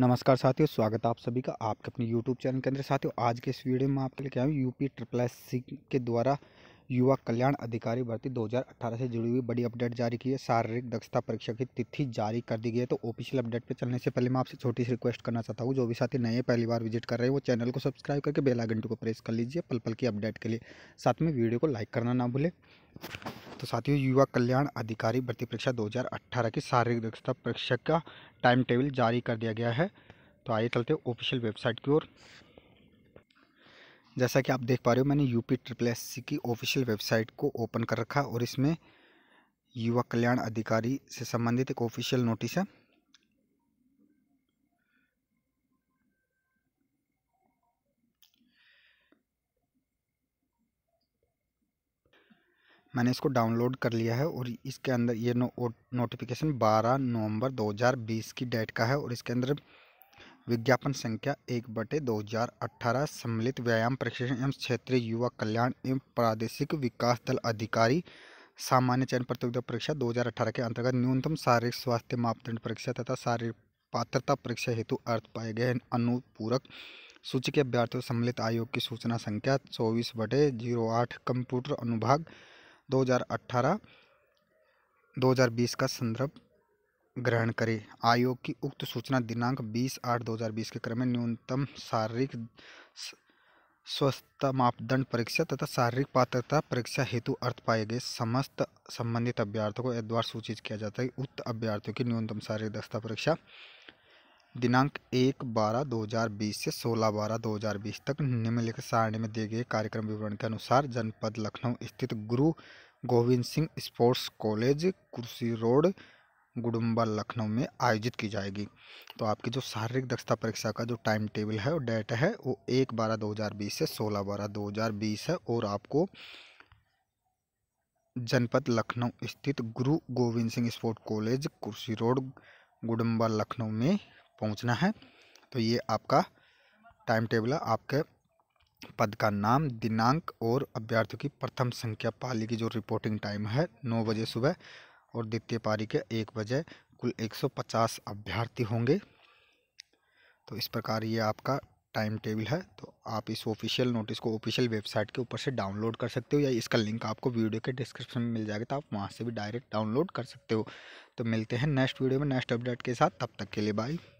नमस्कार साथियों स्वागत है आप सभी का आपके अपने YouTube चैनल के अंदर साथियों आज के इस वीडियो में आपके लिए क्या हूँ यूपी ट्रिपल एस सी के द्वारा युवा कल्याण अधिकारी भर्ती 2018 से जुड़ी हुई बड़ी अपडेट जारी की है शारीरिक दक्षता परीक्षा की तिथि जारी कर दी गई है तो ऑफिशियल अपडेट पे चलने से पहले मैं आपसे छोटी सी रिक्वेस्ट करना चाहता हूँ जो भी साथी नए पहली बार विजिट कर रहे हैं वो चैनल को सब्सक्राइब करके बेल आइकन को प्रेस कर लीजिए पल पल की अपडेट के लिए साथ में वीडियो को लाइक करना ना भूलें तो साथियों युवा कल्याण अधिकारी भर्ती परीक्षा 2018 की शारीरिक दक्षता परीक्षा का टाइम टेबल जारी कर दिया गया है तो आइए चलते ऑफिशियल वेबसाइट की ओर जैसा कि आप देख पा रहे हो मैंने यूपी ट्रिपल एस सी की ऑफिशियल वेबसाइट को ओपन कर रखा और इसमें युवा कल्याण अधिकारी से संबंधित एक ऑफिशियल नोटिस है मैंने इसको डाउनलोड कर लिया है और इसके अंदर ये नो, नोटिफिकेशन 12 नवंबर 2020 की डेट का है और इसके अंदर विज्ञापन संख्या एक बटे दो हजार सम्मिलित व्यायाम प्रशिक्षण एवं क्षेत्रीय युवा कल्याण एवं प्रादेशिक विकास दल अधिकारी सामान्य चयन प्रतियोगिता परीक्षा 2018 के अंतर्गत न्यूनतम शारीरिक स्वास्थ्य मापदंड परीक्षा तथा शारीरिक पात्रता परीक्षा हेतु अर्थ पाए गए अनुपूरक सूची के अभ्यर्थियों सम्मिलित आयोग की सूचना संख्या चौबीस बटे जीरो आठ कंप्यूटर अनुभाग 2018 2020 का संदर्भ ग्रहण करें आयोग की उक्त सूचना दिनांक 20 आठ 2020 के क्रम में न्यूनतम शारीरिक स्वस्थता मापदंड परीक्षा तथा शारीरिक पात्रता परीक्षा हेतु अर्थ पाए गए समस्त संबंधित अभ्यर्थियों को द्वारा सूचित किया जाता है उक्त अभ्यर्थियों की न्यूनतम शारीरिक दक्षता परीक्षा दिनांक एक बारह दो हज़ार बीस से सोलह बारह दो हज़ार बीस तक निम्नलिखित सारणी में दिए गए कार्यक्रम विवरण के अनुसार जनपद लखनऊ स्थित Guru Gobind Singh sports college Kursi road Gudumba Lucknow में आयोजित की जाएगी तो आपकी जो शारीरिक दक्षता परीक्षा का जो टाइम टेबल है और डेट है वो एक बारह दो हज़ार बीस से सोलह बारह दो हज़ार बीस है और आपको जनपद लखनऊ स्थित Guru Gobind Singh sport college Kursi road Gudumba Lucknow में पहुंचना है तो ये आपका टाइम टेबल है आपके पद का नाम दिनांक और अभ्यर्थियों की प्रथम संख्या पाली की जो रिपोर्टिंग टाइम है नौ बजे सुबह और द्वितीय पारी के एक बजे कुल 150 अभ्यर्थी होंगे तो इस प्रकार ये आपका टाइम टेबल है तो आप इस ऑफिशियल नोटिस को ऑफिशियल वेबसाइट के ऊपर से डाउनलोड कर सकते हो या इसका लिंक आपको वीडियो के डिस्क्रिप्शन में मिल जाएगा तो आप वहाँ से भी डायरेक्ट डाउनलोड कर सकते हो तो मिलते हैं नेक्स्ट वीडियो में नेक्स्ट अपडेट के साथ तब तक के लिए बाय